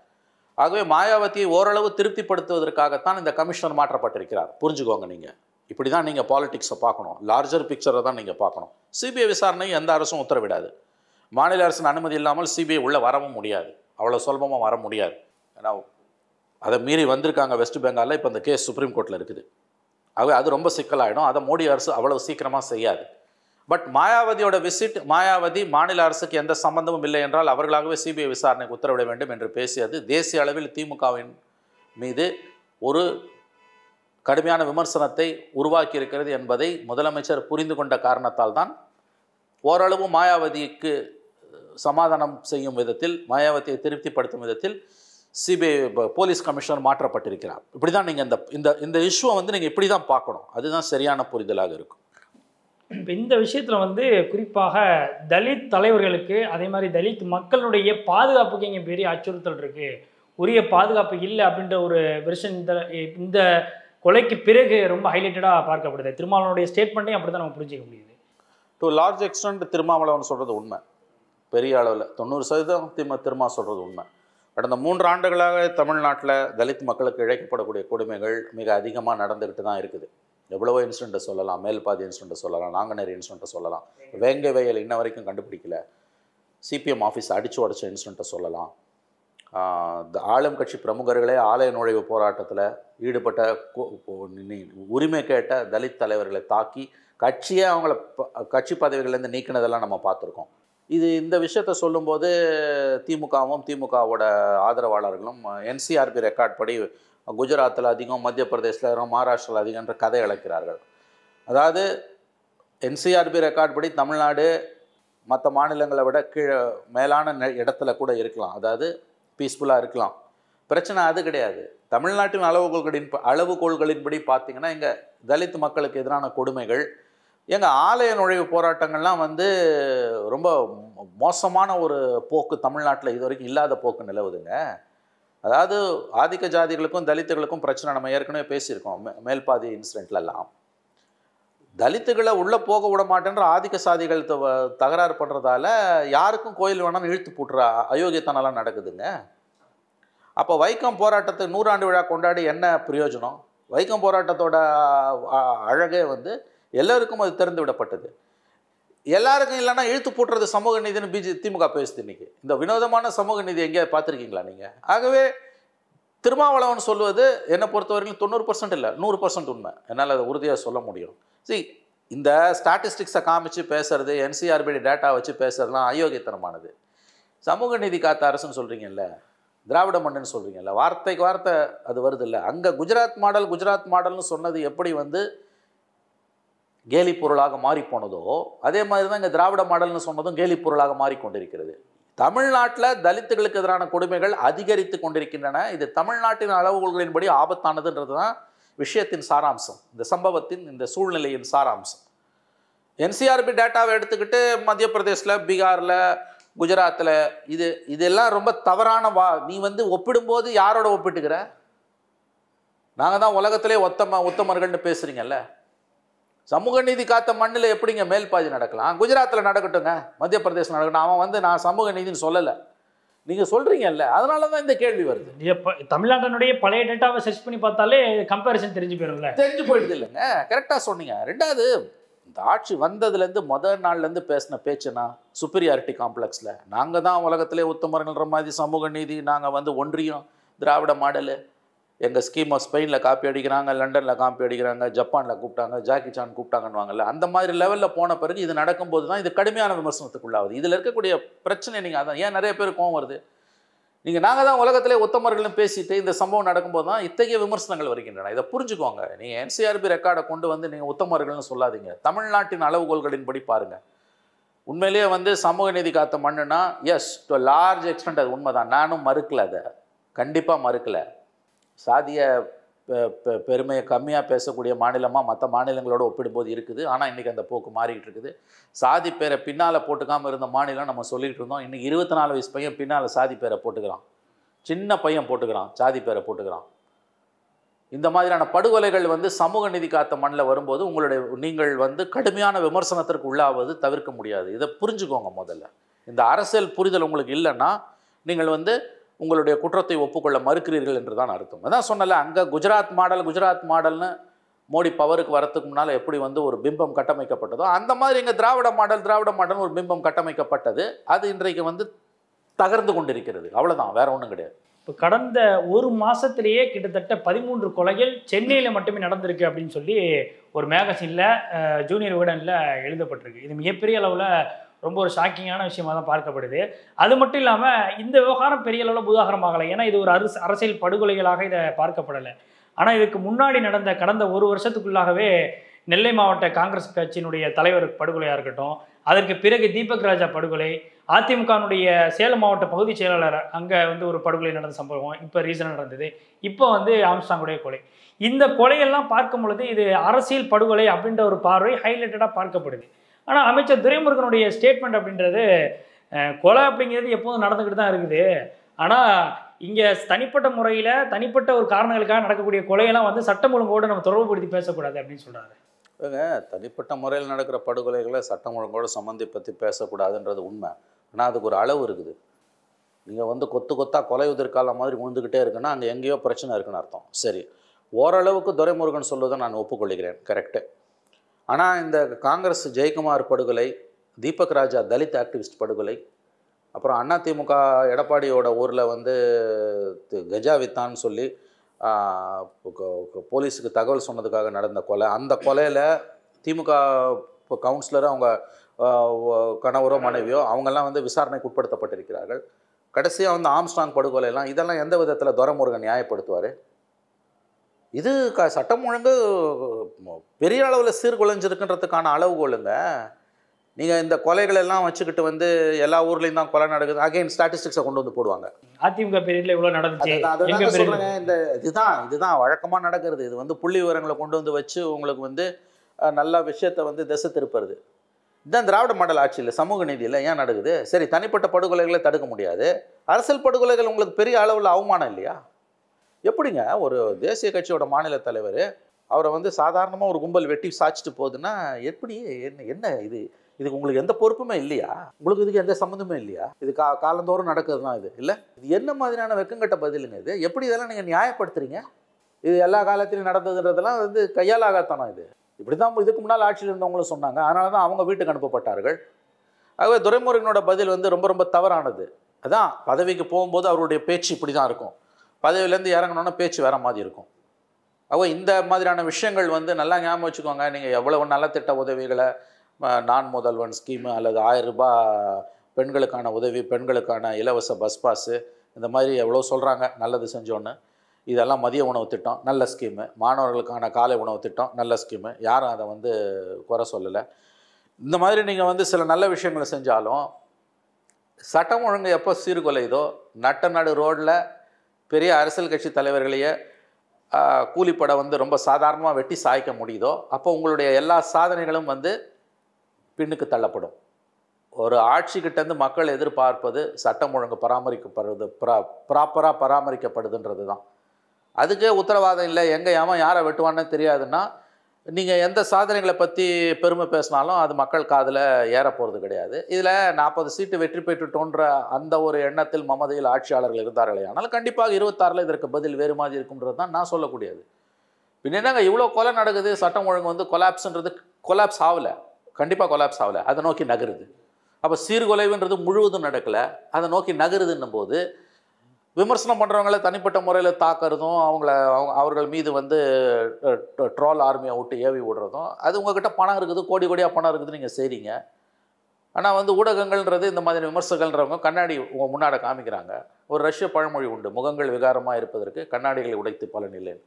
ஆகவே மாயாவதியை ஓரளவு திருப்திப்படுத்துவதற்காகத்தான் இந்த கமிஷனர் மாற்றப்பட்டிருக்கிறார் புரிஞ்சுக்கோங்க நீங்கள் இப்படி தான் நீங்கள் பாலிடிக்ஸை பார்க்கணும் லார்ஜர் பிக்சரை தான் நீங்கள் பார்க்கணும் சிபிஐ விசாரணை எந்த அரசும் உத்தரவிடாது மாநில அரசின் அனுமதி இல்லாமல் சிபிஐ உள்ளே வரவும் முடியாது அவ்வளோ சுலபமாக வர முடியாது ஏன்னா அதை மீறி வந்திருக்காங்க வெஸ்ட் பெங்காலில் இப்போ அந்த கேஸ் சுப்ரீம் கோர்ட்டில் இருக்குது அது அது ரொம்ப சிக்கலாகிடும் அதை மோடி அரசு அவ்வளோ சீக்கிரமாக செய்யாது பட் மாயாவதியோட விசிட் மாயாவதி மாநில அரசுக்கு எந்த சம்பந்தமும் இல்லை என்றால் அவர்களாகவே சிபிஐ விசாரணைக்கு உத்தரவிட வேண்டும் என்று பேசியது தேசிய அளவில் திமுகவின் மீது ஒரு கடுமையான விமர்சனத்தை உருவாக்கி இருக்கிறது என்பதை முதலமைச்சர் புரிந்து கொண்ட காரணத்தால் தான் ஓரளவு மாயாவதிக்கு சமாதானம் செய்யும் விதத்தில் மாயாவதியை திருப்திப்படுத்தும் விதத்தில் சிபிஐ போலீஸ் கமிஷனர் மாற்றப்பட்டிருக்கிறார் இப்படி தான் நீங்கள் இந்த இந்த இந்த இஷ்யூவை வந்து நீங்கள் இப்படி தான் பார்க்கணும் அதுதான் சரியான புரிதலாக இருக்கும் இப்போ இந்த விஷயத்தில் வந்து குறிப்பாக தலித் தலைவர்களுக்கு அதே மாதிரி தலித் மக்களுடைய பாதுகாப்புக்கு இங்கே பெரிய அச்சுறுத்தல் இருக்குது உரிய பாதுகாப்பு இல்லை அப்படின்ற ஒரு வெர்ஷன் இந்த இந்த கொலைக்கு பிறகு ரொம்ப ஹைலைட்டடாக பார்க்கப்படுது திருமாவளவனுடைய ஸ்டேட்மெண்ட்டையும் அப்படி தான் நம்ம புரிஞ்சிக்க முடியுது டு லார்ஜ் எக்ஸ்டென்ட் திருமாவளவன் சொல்கிறது உண்மை பெரிய அளவில் தொண்ணூறு சதவீதம் திருமா சொல்கிறது உண்மை கடந்த மூன்று ஆண்டுகளாக தமிழ்நாட்டில் தலித் மக்களுக்கு இழைக்கப்படக்கூடிய கொடுமைகள் மிக அதிகமாக நடந்துக்கிட்டு தான் இருக்குது எவ்வளவோ இன்சிடென்ட்டை சொல்லலாம் மேல்பாதி இன்சிடென்ட்டை சொல்லலாம் நாங்கநேரி இன்சிடென்ட்டை சொல்லலாம் வேங்கை வயல் இன்ன வரைக்கும் கண்டுபிடிக்கல சிபிஎம் ஆஃபீஸ் அடித்து உடச்ச இன்சிடென்ட்டை சொல்லலாம் ஆளும் கட்சி பிரமுகர்களே ஆலய நுழைவு போராட்டத்தில் ஈடுபட்ட உரிமை கேட்ட தலித் தலைவர்களை தாக்கி கட்சியே அவங்கள கட்சி பதவிகள்லேருந்து நீக்கினதெல்லாம் நம்ம பார்த்துருக்கோம் இது இந்த விஷயத்த சொல்லும்போது திமுகவும் திமுகவோட ஆதரவாளர்களும் என்சிஆர்பி ரெக்கார்ட் படி குஜராத்தில் அதிகம் மத்திய பிரதேசத்தில் பிரதேசில் மகாராஷ்டிராவில் என்ற கதை அழைக்கிறார்கள் அதாவது என்சிஆர்பி ரெக்கார்ட் படி தமிழ்நாடு மற்ற மாநிலங்களை விட கீழே மேலான இடத்துல கூட இருக்கலாம் அதாவது பீஸ்ஃபுல்லாக இருக்கலாம் பிரச்சனை அது கிடையாது தமிழ்நாட்டின் அளவுகோள்களின் அளவுகோள்களின்படி பார்த்திங்கன்னா இங்கே தலித் மக்களுக்கு எதிரான கொடுமைகள் எங்கள் ஆலய நுழைவு போராட்டங்கள்லாம் வந்து ரொம்ப மோசமான ஒரு போக்கு தமிழ்நாட்டில் இது வரைக்கும் இல்லாத போக்கு நிலவுதுங்க அதாவது ஆதிக்க ஜாதிகளுக்கும் தலித்துகளுக்கும் பிரச்சனை நம்ம ஏற்கனவே பேசியிருக்கோம் மே மேல்பாதி இன்சிடெண்ட்லலாம் தலித்துகளை உள்ளே போக விட மாட்டேன்ற ஆதிக்க சாதிகள் தகராறு பண்ணுறதால யாருக்கும் கோயில் வேணாலும் இழுத்து போட்டுற அயோக்கியத்தனெல்லாம் நடக்குதுங்க அப்போ வைக்கம் போராட்டத்தை நூறாண்டு விழா கொண்டாடி என்ன பிரயோஜனம் வைக்கம் போராட்டத்தோட அழகே வந்து எல்லோருக்கும் அது திறந்து விடப்பட்டது எல்லாருக்கும் இல்லைன்னா இழுத்து போட்டுறது சமூக நீதினு பிஜி திமுக பேசுது இன்றைக்கி இந்த வினோதமான சமூக நீதி எங்கேயாவது பார்த்துருக்கீங்களா நீங்கள் ஆகவே திருமாவளவன் சொல்வது என்னை பொறுத்தவரைக்கும் தொண்ணூறு பர்சன்ட் இல்லை நூறு பர்சன்ட் உண்மை என்னால் அதை உறுதியாக சொல்ல முடியும் சரி இந்த ஸ்டாட்டிஸ்டிக்ஸை காமிச்சு பேசுறது என்சிஆர்பிடி டேட்டா வச்சு பேசுறதுலாம் அயோக்கியத்தனமானது சமூக நீதி காத்த அரசுன்னு சொல்கிறீங்கல்ல திராவிட மண்ணுன்னு சொல்கிறீங்கல்ல வார்த்தைக்கு வார்த்தை அது வருது இல்லை அங்கே குஜராத் மாடல் குஜராத் மாடல்னு சொன்னது எப்படி வந்து கேலி பொருளாக மாறிப்போனதோ அதே மாதிரி தான் இங்கே திராவிட மாடல்னு சொன்னதும் கேலி பொருளாக மாறிக்கொண்டிருக்கிறது தமிழ்நாட்டில் தலித்துகளுக்கு எதிரான கொடுமைகள் அதிகரித்து கொண்டிருக்கின்றன இது தமிழ்நாட்டின் அளவுகோள்களின்படி ஆபத்தானதுன்றது தான் விஷயத்தின் சாராம்சம் இந்த சம்பவத்தின் இந்த சூழ்நிலையின் சாராம்சம் என்சிஆர்பி டேட்டாவை எடுத்துக்கிட்டு மத்திய பிரதேசில் பீகாரில் குஜராத்தில் இது இதெல்லாம் ரொம்ப தவறான வா நீ வந்து ஒப்பிடும்போது யாரோட ஒப்பிட்டுக்கிற நாங்கள் தான் உலகத்திலே ஒத்தம உத்தமர்கள்னு பேசுகிறீங்கல்ல சமூக நீதி காத்த மண்ணில் எப்படிங்க மேல்பாதி நடக்கலாம் குஜராத்தில் நடக்கட்டுங்க மத்திய பிரதேசம் நடக்கட்டும் அவன் வந்து நான் சமூக நீதினு சொல்லலை நீங்கள் சொல்கிறீங்கல்ல அதனால தான் இந்த கேள்வி வருது எப்போ தமிழ்நாட்டினுடைய பழைய டேட்டாவை சர்ச் பண்ணி பார்த்தாலே கம்பேரிசன் தெரிஞ்சு போயிடும்ல தெரிஞ்சு போயிடுது இல்லைங்க கரெக்டாக சொன்னீங்க ரெண்டாவது இந்த ஆட்சி வந்ததுலேருந்து முதல் நாள்லேருந்து பேசின பேச்சுனா சுப்பீரியாரிட்டி காம்ப்ளெக்ஸில் நாங்கள் தான் உலகத்திலே உத்தமர்கள்ன்ற மாதிரி சமூக நீதி நாங்கள் வந்து ஒன்றியம் திராவிட மாடலு எங்கள் ஸ்கீமை ஸ்பெயினில் காப்பி அடிக்கிறாங்க லண்டனில் காப்பி அடிக்கிறாங்க ஜப்பானில் கூப்பிட்டாங்க ஜாக்கி சான் கூப்பிட்டாங்கன்னுவாங்கல்ல அந்த மாதிரி லெவலில் போன பிறகு இது நடக்கும்போது தான் இது கடுமையான விமர்சனத்துக்குள்ளாகுது இதில் இருக்கக்கூடிய பிரச்சனை நீங்கள் அதான் ஏன் நிறைய பேர் கோவம் வருது நீங்கள் நாங்கள் தான் உலகத்திலே உத்தமர்களும் பேசிட்டு இந்த சம்பவம் நடக்கும்போது தான் இத்தகைய விமர்சனங்கள் வருகின்றன இதை புரிஞ்சுக்கோங்க நீங்கள் என்சிஆர்பி ரெக்கார்டை கொண்டு வந்து நீங்கள் உத்தமர்கள்னு சொல்லாதீங்க தமிழ்நாட்டின் அளவுகோள்களின்படி பாருங்கள் உண்மையிலேயே வந்து சமூக நீதி காத்த மண்ணுனா எஸ் டு லார்ஜ் எக்ஸ்டென்ட் அது உண்மைதான் நானும் மறுக்கலை அதை கண்டிப்பாக மறுக்கலை சாதிய பெருமையை கம்மியாக பேசக்கூடிய மாநிலமாக மற்ற மாநிலங்களோடு ஒப்பிடும்போது இருக்குது ஆனால் இன்றைக்கி அந்த போக்கு மாறிக்கிட்டு இருக்குது சாதி பேரை பின்னால் போட்டுக்காமல் இருந்த மாநிலம் நம்ம சொல்லிகிட்டு இருந்தோம் இன்றைக்கி இருபத்தி நாலு வயசு பையன் பின்னால் சாதி பேரை போட்டுக்கிறான் சின்ன பையன் போட்டுக்கிறான் சாதி பேரை போட்டுக்கிறான் இந்த மாதிரியான படுகொலைகள் வந்து சமூக நிதி காத்த மண்ணில் வரும்போது உங்களுடைய நீங்கள் வந்து கடுமையான விமர்சனத்திற்கு உள்ளாவது தவிர்க்க முடியாது இதை புரிஞ்சுக்கோங்க முதல்ல இந்த அரசியல் புரிதல் உங்களுக்கு இல்லைன்னா நீங்கள் வந்து உங்களுடைய குற்றத்தை ஒப்புக்கொள்ள மறுக்கிறீர்கள் என்று தான் அர்த்தம் அதான் சொன்னல அங்கே குஜராத் மாடல் குஜராத் மாடல்னு மோடி பவருக்கு வரத்துக்கு முன்னால் எப்படி வந்து ஒரு பிம்பம் கட்டமைக்கப்பட்டதோ அந்த மாதிரி எங்கள் திராவிட மாடல் திராவிட மாடல் ஒரு பிம்பம் கட்டமைக்கப்பட்டது அது இன்றைக்கு வந்து தகர்ந்து கொண்டிருக்கிறது அவ்வளோதான் வேற ஒன்றும் கிடையாது இப்போ கடந்த ஒரு மாதத்திலேயே கிட்டத்தட்ட பதிமூன்று கொலைகள் சென்னையில் மட்டுமே நடந்திருக்கு அப்படின்னு சொல்லி ஒரு மேகசினில் ஜூனியர் விகடனில் எழுதப்பட்டிருக்கு இது மிகப்பெரிய அளவில் ரொம்ப ஒரு ஷாக்கிங்கான விஷயமா தான் பார்க்கப்படுது அது மட்டும் இல்லாமல் இந்த விவகாரம் பெரிய அளவில் புதாகரமாகலை ஏன்னா இது ஒரு அரசு அரசியல் படுகொலைகளாக இதை பார்க்கப்படலை ஆனால் இதுக்கு முன்னாடி நடந்த கடந்த ஒரு வருஷத்துக்குள்ளாகவே நெல்லை மாவட்ட காங்கிரஸ் கட்சியினுடைய தலைவர் படுகொலையாக இருக்கட்டும் அதற்கு பிறகு தீபக் ராஜா படுகொலை அதிமுகனுடைய சேலம் மாவட்ட பகுதி செயலாளர் அங்கே வந்து ஒரு படுகொலை நடந்த சம்பவம் இப்போ ரீசனாக நடந்தது இப்போ வந்து ஆம்ஸ்டாங்குடைய கொலை இந்த கொலையெல்லாம் பார்க்கும் பொழுது இது அரசியல் படுகொலை அப்படின்ற ஒரு பார்வை ஹைலைட்டடாக பார்க்கப்படுது ஆனால் அமைச்சர் துரைமுருகனுடைய ஸ்டேட்மெண்ட் அப்படின்றது கொலை அப்படிங்கிறது எப்போதும் நடந்துக்கிட்டு தான் இருக்குது ஆனால் இங்கே தனிப்பட்ட முறையில் தனிப்பட்ட ஒரு காரணங்களுக்காக நடக்கக்கூடிய கொலையெல்லாம் வந்து சட்டம் ஒழுங்கோடு நம்ம தொடர்புபடுத்தி பேசக்கூடாது அப்படின்னு சொல்கிறாரு இல்லைங்க தனிப்பட்ட முறையில் நடக்கிற படுகொலைகளை சட்டம் ஒழுங்கோடு சம்மந்தி பற்றி பேசக்கூடாதுன்றது உண்மை ஆனால் அதுக்கு ஒரு அளவு இருக்குது நீங்கள் வந்து கொத்து கொத்தாக கொலை உதிர்கால மாதிரி விழுந்துக்கிட்டே இருக்குன்னா அங்கே எங்கேயோ பிரச்சனை இருக்குன்னு அர்த்தம் சரி ஓரளவுக்கு துரைமுருகன் சொல்லுவதை நான் ஒப்புக்கொள்கிறேன் கரெக்டு ஆனால் இந்த காங்கிரஸ் ஜெயக்குமார் படுகொலை தீபக் ராஜா தலித் ஆக்டிவிஸ்ட் படுகொலை அப்புறம் அண்ணா திமுக எடப்பாடியோட ஊரில் வந்து கஜா வித்தான்னு சொல்லி போலீஸுக்கு தகவல் சொன்னதுக்காக நடந்த கொலை அந்த கொலையில் திமுக இப்போ கவுன்சிலரும் அவங்க கணவரோ மனைவியோ அவங்கெல்லாம் வந்து விசாரணைக்கு உட்படுத்தப்பட்டிருக்கிறார்கள் கடைசியாக வந்து ஆம்ஸ்டாங் படுகொலைலாம் இதெல்லாம் எந்த விதத்தில் துரமுருகன் நியாயப்படுத்துவார் இது க சட்டம் ஒழுங்கு பெரிய அளவில் சீர்குலைஞ்சிருக்குன்றதுக்கான அளவுகோலுங்க நீங்கள் இந்த கொலைகள் எல்லாம் வச்சுக்கிட்டு வந்து எல்லா ஊர்லேயும் தான் கொலை நடக்குது அகைன் ஸ்டாட்டிஸ்டிக்ஸை கொண்டு வந்து போடுவாங்க அதிமுக பீரியடில் இவ்வளோ நடந்துச்சு சொல்லுங்க இந்த இதுதான் இதுதான் வழக்கமாக நடக்கிறது இது வந்து புள்ளி விவரங்களை கொண்டு வந்து வச்சு உங்களுக்கு வந்து நல்ல விஷயத்தை வந்து திசை திருப்புறது இதுதான் திராவிட மாடல் ஆட்சியில் சமூக நீதியில் ஏன் நடக்குது சரி தனிப்பட்ட படுகொலைகளை தடுக்க முடியாது அரசியல் படுகொலைகள் உங்களுக்கு பெரிய அளவில் அவமானம் இல்லையா எப்படிங்க ஒரு தேசிய கட்சியோட மாநில தலைவர் அவரை வந்து சாதாரணமாக ஒரு கும்பல் வெட்டி சாய்ச்சிட்டு போகுதுன்னா எப்படி என்ன என்ன இது இதுக்கு உங்களுக்கு எந்த பொறுப்புமே இல்லையா உங்களுக்கு இதுக்கு எந்த சம்மந்தமே இல்லையா இது கா காலந்தோறும் நடக்கிறது தான் இது இல்லை இது என்ன மாதிரியான வெக்கங்கட்ட பதிலுங்க இது எப்படி இதெல்லாம் நீங்கள் நியாயப்படுத்துறீங்க இது எல்லா காலத்திலையும் நடந்ததுன்றதெல்லாம் வந்து கையால் ஆகாத்தானா இது இப்படி தான் இதுக்கு முன்னால் ஆட்சியில் இருந்தவங்களும் சொன்னாங்க அதனால தான் அவங்க வீட்டுக்கு அனுப்பப்பட்டார்கள் ஆகவே துரைமுருகனோட பதில் வந்து ரொம்ப ரொம்ப தவறானது அதான் பதவிக்கு போகும்போது அவருடைய பேச்சு இப்படி தான் இருக்கும் பதவியிலேருந்து இறங்கணுன்னா பேச்சு வேறு மாதிரி இருக்கும் அப்போ இந்த மாதிரியான விஷயங்கள் வந்து நல்லா ஞாபகம் வச்சுக்கோங்க நீங்கள் எவ்வளவு நலத்திட்ட உதவிகளை நான் முதல்வன் ஸ்கீமு அல்லது ஆயிரம் ரூபாய் பெண்களுக்கான உதவி பெண்களுக்கான இலவச பஸ் பாஸு இந்த மாதிரி எவ்வளோ சொல்கிறாங்க நல்லது செஞ்சோன்னு இதெல்லாம் மதிய உணவு திட்டம் நல்ல ஸ்கீமு மாணவர்களுக்கான காலை உணவு திட்டம் நல்ல ஸ்கீமு யாரும் அதை வந்து குறை சொல்லலை இந்த மாதிரி நீங்கள் வந்து சில நல்ல விஷயங்களை செஞ்சாலும் சட்டம் ஒழுங்கு எப்போ சீர்குலையுதோ நட்ட நடு ரோட்டில் பெரிய அரசியல் கட்சி தலைவர்களையே கூலிப்பட வந்து ரொம்ப சாதாரணமாக வெட்டி சாய்க்க முடியுதோ அப்போ உங்களுடைய எல்லா சாதனைகளும் வந்து பின்னுக்கு தள்ளப்படும் ஒரு ஆட்சிக்கிட்டேருந்து மக்கள் எதிர்பார்ப்பது சட்டம் ஒழுங்கு பராமரிக்கப்படுறது ப்ரா ப்ராப்பராக பராமரிக்கப்படுதுன்றது தான் அதுக்கே உத்தரவாதம் இல்லை எங்கே ஏமா யாரை வெட்டுவான்னு தெரியாதுன்னா நீங்கள் எந்த சாதனைகளை பற்றி பெருமை பேசினாலும் அது மக்கள் காதில் ஏற போகிறது கிடையாது இதில் நாற்பது சீட்டு வெற்றி பெற்றுட்டோன்ற அந்த ஒரு எண்ணத்தில் மமதையில் ஆட்சியாளர்கள் இருந்தார்களே ஆனால் கண்டிப்பாக இருபத்தாறில் இதற்கு பதில் வேறு மாதிரி இருக்கும்ன்றது தான் நான் சொல்லக்கூடியது பின் என்னங்க இவ்வளோ கொலை நடக்குது சட்டம் ஒழுங்கு வந்து கொலாப்ஸ்ன்றது கொலாப்ஸ் ஆகலை கண்டிப்பாக கொலாப்ஸ் ஆகலை அதை நோக்கி நகருது அப்போ சீர்குலைவுன்றது முழுவதும் நடக்கலை அதை நோக்கி நகருதுன்னும் போது விமர்சனம் பண்ணுறவங்கள தனிப்பட்ட முறையில் தாக்குறதும் அவங்கள அவங்க அவர்கள் மீது வந்து ட்ரால் ஆர்மியை விட்டு ஏவி விடுறதும் அது உங்ககிட்ட பணம் இருக்குது கோடி கோடியாக பணம் இருக்குது நீங்கள் செய்கிறீங்க ஆனால் வந்து ஊடகங்கள்ன்றது இந்த மாதிரி விமர்சகங்கள்ன்றவங்க கண்ணாடி உங்கள் முன்னாடி காமிக்கிறாங்க ஒரு ரஷ்ய பழமொழி உண்டு முகங்கள் விகாரமாக இருப்பதற்கு கண்ணாடிகளை உடைத்து பலன் இல்லைன்னு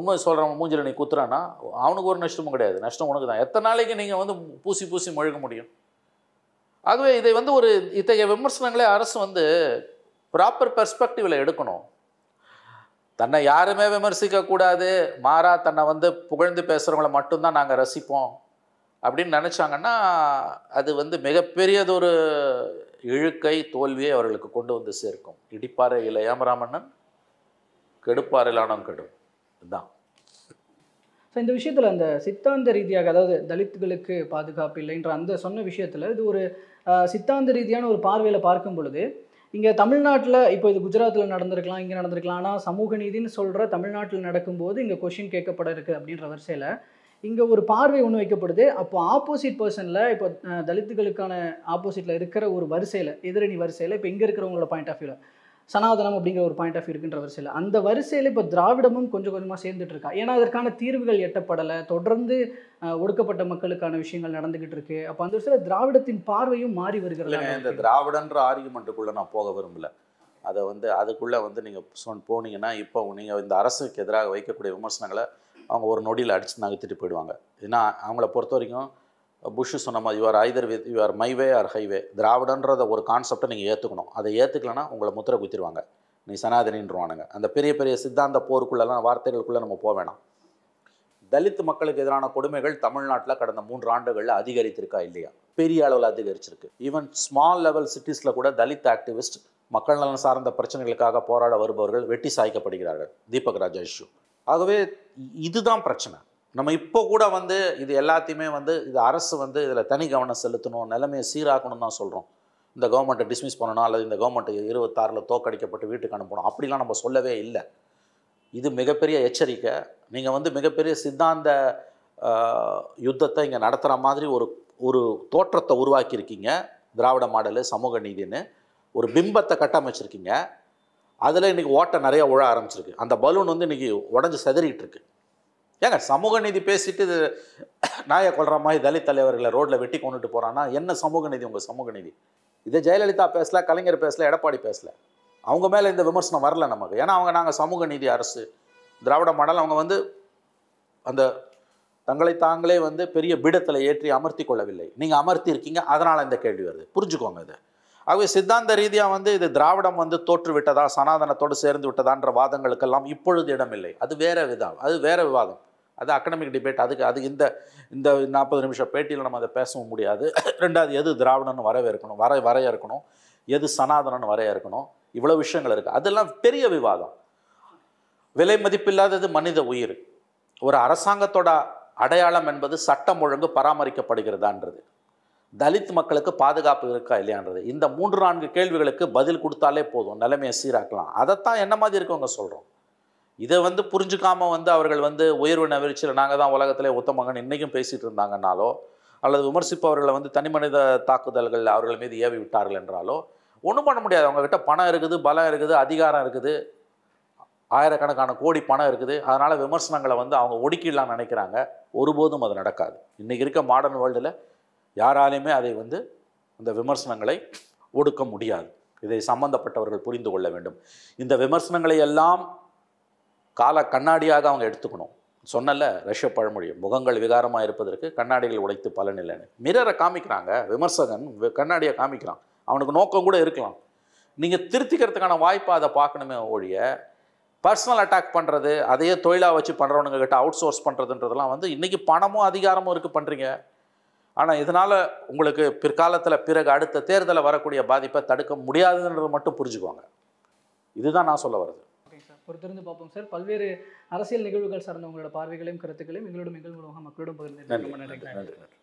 உண்மை சொல்கிறவன் மூஞ்சில் நீ குத்துறான்னா அவனுக்கு ஒரு நஷ்டமும் கிடையாது நஷ்டம் உனக்கு தான் எத்தனை நாளைக்கு நீங்கள் வந்து பூசி பூசி முழுக முடியும் ஆகவே இதை வந்து ஒரு இத்தகைய விமர்சனங்களே அரசு வந்து ப்ராப்பர் பெர்ஸ்பெக்டிவில் எடுக்கணும் தன்னை யாருமே விமர்சிக்கக்கூடாது மாறா தன்னை வந்து புகழ்ந்து பேசுகிறவங்கள மட்டும்தான் நாங்கள் ரசிப்போம் அப்படின்னு நினச்சாங்கன்னா அது வந்து மிகப்பெரியதொரு இழுக்கை தோல்வியை அவர்களுக்கு கொண்டு வந்து சேர்க்கும் இடிப்பாறை இல்லை ஏமராமண்ணன் கெடுப்பாறையிலானம் கெடும் இதுதான் ஸோ இந்த விஷயத்தில் அந்த சித்தாந்த ரீதியாக அதாவது தலித்துகளுக்கு பாதுகாப்பு இல்லைன்ற அந்த சொன்ன விஷயத்தில் இது ஒரு சித்தாந்த ரீதியான ஒரு பார்வையில் பார்க்கும் பொழுது இங்கே தமிழ்நாட்டில் இப்போ இது குஜராத்தில் நடந்திருக்கலாம் இங்கே நடந்திருக்கலாம் ஆனால் சமூக நீதின்னு சொல்கிற தமிழ்நாட்டில் நடக்கும்போது இங்கே கொஷின் கேட்கப்பட இருக்குது அப்படின்ற வரிசையில் இங்கே ஒரு பார்வை ஒன்று வைக்கப்படுது அப்போ ஆப்போசிட் பர்சனில் இப்போ தலித்துகளுக்கான ஆப்போசிட்டில் இருக்கிற ஒரு வரிசையில் எதிரணி வரிசையில் இப்போ இங்கே இருக்கிறவங்களோட பாயிண்ட் ஆஃப் வியூவில் சனாதனம் அப்படிங்கிற ஒரு பாயிண்ட் ஆஃப் இருக்குன்ற வரிசையில் அந்த வரிசையில் இப்போ திராவிடமும் கொஞ்சம் கொஞ்சமாக சேர்ந்துட்டு இருக்கா ஏன்னா அதற்கான தீர்வுகள் எட்டப்படலை தொடர்ந்து ஒடுக்கப்பட்ட மக்களுக்கான விஷயங்கள் நடந்துகிட்டு இருக்கு அப்போ அந்த வரிசையில் திராவிடத்தின் பார்வையும் மாறி வருகிறது இந்த திராவிடன்ற ஆர்குமெண்ட்டுக்குள்ளே நான் போக விரும்பல அதை வந்து அதுக்குள்ளே வந்து நீங்கள் சொன் போனீங்கன்னா இப்போ நீங்கள் இந்த அரசுக்கு எதிராக வைக்கக்கூடிய விமர்சனங்களை அவங்க ஒரு நொடியில் அடித்து நகர்த்திட்டு போயிடுவாங்க ஏன்னா அவங்கள பொறுத்த வரைக்கும் புஷ்ஷு சொன்ன மாதிரி you are either with you are my way or highway திராவிடன்றத ஒரு கான்செப்டை நீங்கள் ஏற்றுக்கணும் அதை ஏற்றுக்கலன்னா உங்களை முத்திரை குத்திடுவாங்க நீ சனாதனின்றவானுங்க அந்த பெரிய பெரிய சித்தாந்த போருக்குள்ளெல்லாம் வார்த்தைகளுக்குள்ளே நம்ம போக வேணாம் தலித் மக்களுக்கு எதிரான கொடுமைகள் தமிழ்நாட்டில் கடந்த மூன்று ஆண்டுகளில் அதிகரித்திருக்கா இல்லையா பெரிய அளவில் அதிகரிச்சிருக்கு ஈவன் ஸ்மால் லெவல் சிட்டிஸில் கூட தலித் ஆக்டிவிஸ்ட் மக்கள் நலன் சார்ந்த பிரச்சனைகளுக்காக போராட வருபவர்கள் வெட்டி சாய்க்கப்படுகிறார்கள் தீபக் ராஜா இஷ்யூ ஆகவே இதுதான் பிரச்சனை நம்ம இப்போ கூட வந்து இது எல்லாத்தையுமே வந்து இது அரசு வந்து இதில் தனி கவனம் செலுத்தணும் நிலைமையை சீராக்கணும் தான் சொல்கிறோம் இந்த கவர்மெண்ட்டை டிஸ்மிஸ் பண்ணணும் அல்லது இந்த கவர்மெண்ட்டு இருபத்தாறில் தோக்கடிக்கப்பட்டு வீட்டுக்கு அனுப்பணும் அப்படிலாம் நம்ம சொல்லவே இல்லை இது மிகப்பெரிய எச்சரிக்கை நீங்கள் வந்து மிகப்பெரிய சித்தாந்த யுத்தத்தை இங்கே நடத்துகிற மாதிரி ஒரு ஒரு தோற்றத்தை உருவாக்கியிருக்கீங்க திராவிட மாடலு சமூக நீதின்னு ஒரு பிம்பத்தை கட்டமைச்சிருக்கீங்க அதில் இன்றைக்கி ஓட்டை நிறையா உழ ஆரம்பிச்சிருக்கு அந்த பலூன் வந்து இன்றைக்கி உடஞ்சி செதறிட்டு இருக்குது ஏங்க சமூக நீதி பேசிட்டு இது நாயை கொள்ற மாதிரி தலித் தலைவர்களை ரோட்டில் வெட்டி கொண்டுட்டு போகிறான்னா என்ன சமூக நீதி உங்கள் சமூக நீதி இதை ஜெயலலிதா பேசல கலைஞர் பேசல எடப்பாடி பேசல அவங்க மேலே இந்த விமர்சனம் வரல நமக்கு ஏன்னா அவங்க நாங்கள் சமூக நீதி அரசு திராவிட மாடல் அவங்க வந்து அந்த தங்களை தாங்களே வந்து பெரிய பீடத்தில் ஏற்றி அமர்த்தி கொள்ளவில்லை நீங்கள் அமர்த்தி இருக்கீங்க அதனால் இந்த கேள்வி வருது புரிஞ்சுக்கோங்க இது ஆகவே சித்தாந்த ரீதியாக வந்து இது திராவிடம் வந்து தோற்று விட்டதா சனாதனத்தோடு சேர்ந்து விட்டதான்ற வாதங்களுக்கெல்லாம் இப்பொழுது இடமில்லை அது வேற விதம் அது வேற விவாதம் அது அக்கடமிக் டிபேட் அதுக்கு அது இந்த இந்த நாற்பது நிமிஷம் பேட்டியில் நம்ம அதை பேசவும் முடியாது ரெண்டாவது எது திராவிடன்னு வரவே இருக்கணும் வர வரைய இருக்கணும் எது சனாதனன்னு வரைய இருக்கணும் இவ்வளோ விஷயங்கள் இருக்குது அதெல்லாம் பெரிய விவாதம் விலை மதிப்பில்லாதது மனித உயிர் ஒரு அரசாங்கத்தோட அடையாளம் என்பது சட்டம் ஒழுங்கு பராமரிக்கப்படுகிறதான்றது தலித் மக்களுக்கு பாதுகாப்பு இருக்கா இல்லையான்றது இந்த மூன்று நான்கு கேள்விகளுக்கு பதில் கொடுத்தாலே போதும் நிலைமையை சீராக்கலாம் அதைத்தான் என்ன மாதிரி இருக்கவங்க சொல்கிறோம் இதை வந்து புரிஞ்சுக்காம வந்து அவர்கள் வந்து உயர்வு நவிரிச்சில் நாங்கள் தான் உலகத்திலே ஒத்த இன்றைக்கும் பேசிகிட்டு இருந்தாங்கன்னாலோ அல்லது விமர்சிப்பவர்களை வந்து தனி மனித தாக்குதல்கள் அவர்கள் மீது ஏவி விட்டார்கள் என்றாலோ ஒன்றும் பண்ண முடியாது அவங்கக்கிட்ட பணம் இருக்குது பலம் இருக்குது அதிகாரம் இருக்குது ஆயிரக்கணக்கான கோடி பணம் இருக்குது அதனால் விமர்சனங்களை வந்து அவங்க ஒடுக்கிடலாம்னு நினைக்கிறாங்க ஒருபோதும் அது நடக்காது இன்றைக்கி இருக்க மாடர்ன் வேர்ல்டில் யாராலையுமே அதை வந்து அந்த விமர்சனங்களை ஒடுக்க முடியாது இதை சம்பந்தப்பட்டவர்கள் புரிந்து கொள்ள வேண்டும் இந்த விமர்சனங்களை எல்லாம் கால கண்ணாடியாக அவங்க எடுத்துக்கணும் சொன்னல ரஷ்ய பழமொழி முகங்கள் விகாரமாக இருப்பதற்கு கண்ணாடிகள் உடைத்து பலன் இல்லைன்னு மிரரை காமிக்கிறாங்க விமர்சகன் கண்ணாடியை காமிக்கிறான் அவனுக்கு நோக்கம் கூட இருக்கலாம் நீங்கள் திருத்திக்கிறதுக்கான வாய்ப்பை அதை பார்க்கணுமே ஒழிய பர்சனல் அட்டாக் பண்ணுறது அதையே தொழிலாக வச்சு பண்ணுறவனுங்க கிட்ட அவுட் சோர்ஸ் பண்ணுறதுன்றதுலாம் வந்து இன்றைக்கி பணமும் அதிகாரமும் இருக்குது பண்ணுறீங்க ஆனால் இதனால் உங்களுக்கு பிற்காலத்தில் பிறகு அடுத்த தேர்தலில் வரக்கூடிய பாதிப்பை தடுக்க முடியாதுன்றது மட்டும் புரிஞ்சுக்குவாங்க இதுதான் நான் சொல்ல வர்றது பொறுத்திருந்து பார்ப்போம் சார் பல்வேறு அரசியல் நிகழ்வுகள் சார்ந்த உங்களோட பார்வைகளையும் கருத்துக்களையும் எங்களோட எங்கள் மூலமாக மக்களிடம் பகிர்ந்து நன்றி